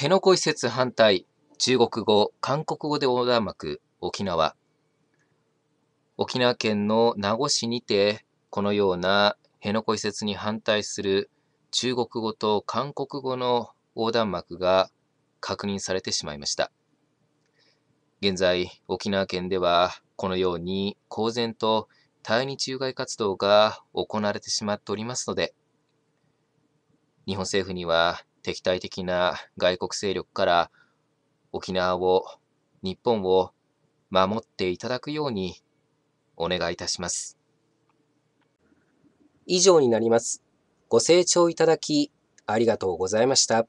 辺野古移設反対、中国語、韓国語で横断幕、沖縄。沖縄県の名護市にて、このような辺野古移設に反対する中国語と韓国語の横断幕が確認されてしまいました。現在、沖縄県ではこのように公然と対日有害活動が行われてしまっておりますので、日本政府には敵対的な外国勢力から沖縄を、日本を守っていただくようにお願いいたします。以上になります。ご清聴いただきありがとうございました。